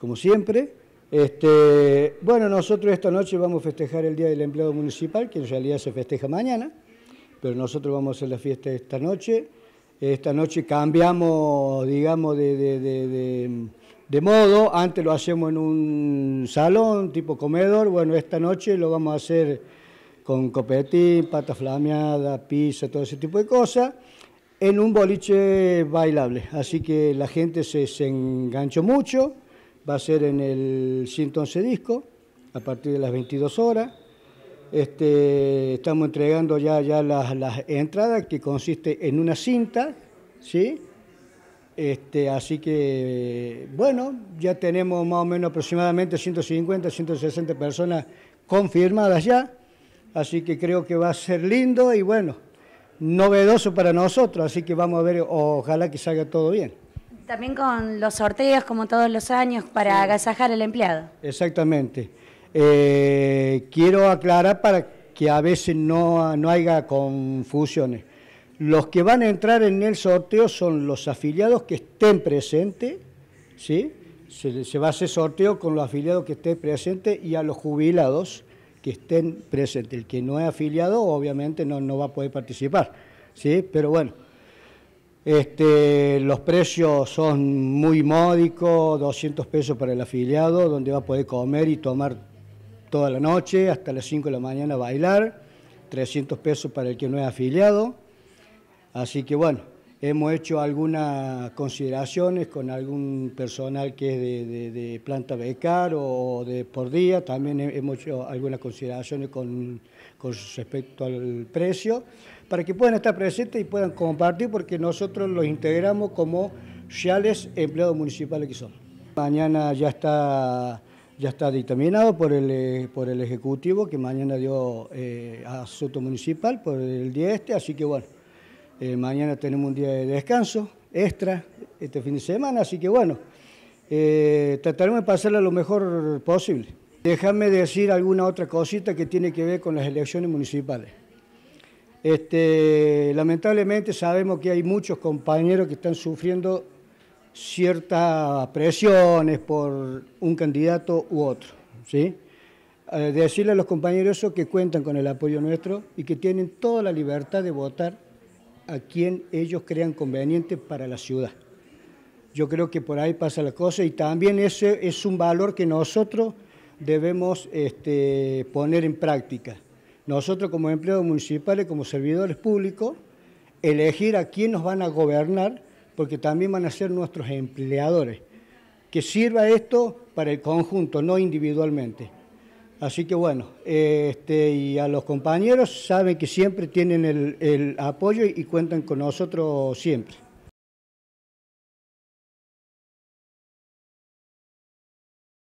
como siempre. Este, bueno, nosotros esta noche vamos a festejar el Día del Empleado Municipal, que en realidad se festeja mañana, pero nosotros vamos a hacer la fiesta esta noche. Esta noche cambiamos, digamos, de, de, de, de modo. Antes lo hacemos en un salón, tipo comedor. Bueno, esta noche lo vamos a hacer con copetín, pata flameada, pizza, todo ese tipo de cosas en un boliche bailable. Así que la gente se, se enganchó mucho va a ser en el 111 Disco, a partir de las 22 horas. Este, estamos entregando ya, ya las, entradas, que consiste en una cinta, ¿sí? Este, así que, bueno, ya tenemos más o menos aproximadamente 150, 160 personas confirmadas ya, así que creo que va a ser lindo y bueno, novedoso para nosotros, así que vamos a ver, ojalá que salga todo bien también con los sorteos, como todos los años, para agasajar al empleado. Exactamente. Eh, quiero aclarar para que a veces no, no haya confusiones. Los que van a entrar en el sorteo son los afiliados que estén presentes, ¿sí? Se, va a hacer sorteo con los afiliados que estén presentes y a los jubilados que estén presentes. El que no es afiliado, obviamente, no, no va a poder participar, ¿sí? Pero bueno. Este, los precios son muy módicos, 200 pesos para el afiliado, donde va a poder comer y tomar toda la noche, hasta las 5 de la mañana bailar, 300 pesos para el que no es afiliado. Así que bueno, Hemos hecho algunas consideraciones con algún personal que es de, planta becar o de por día. También hemos hecho algunas consideraciones con, respecto al precio para que puedan estar presentes y puedan compartir porque nosotros los integramos como reales empleados municipales que son. Mañana ya está, ya está dictaminado por el, por el Ejecutivo que mañana dio eh, asunto Municipal por el día este, así que bueno. Eh, mañana tenemos un día de descanso extra este fin de semana, así que bueno, eh, trataremos de pasarla lo mejor posible. Déjame decir alguna otra cosita que tiene que ver con las elecciones municipales. Este, lamentablemente sabemos que hay muchos compañeros que están sufriendo ciertas presiones por un candidato u otro. ¿sí? Eh, decirle a los compañeros eso que cuentan con el apoyo nuestro y que tienen toda la libertad de votar a quien ellos crean conveniente para la ciudad. Yo creo que por ahí pasa la cosa y también ese es un valor que nosotros debemos este, poner en práctica. Nosotros como empleados municipales, como servidores públicos, elegir a quién nos van a gobernar, porque también van a ser nuestros empleadores. Que sirva esto para el conjunto, no individualmente. Así que bueno, este, y a los compañeros saben que siempre tienen el apoyo y cuentan con nosotros siempre.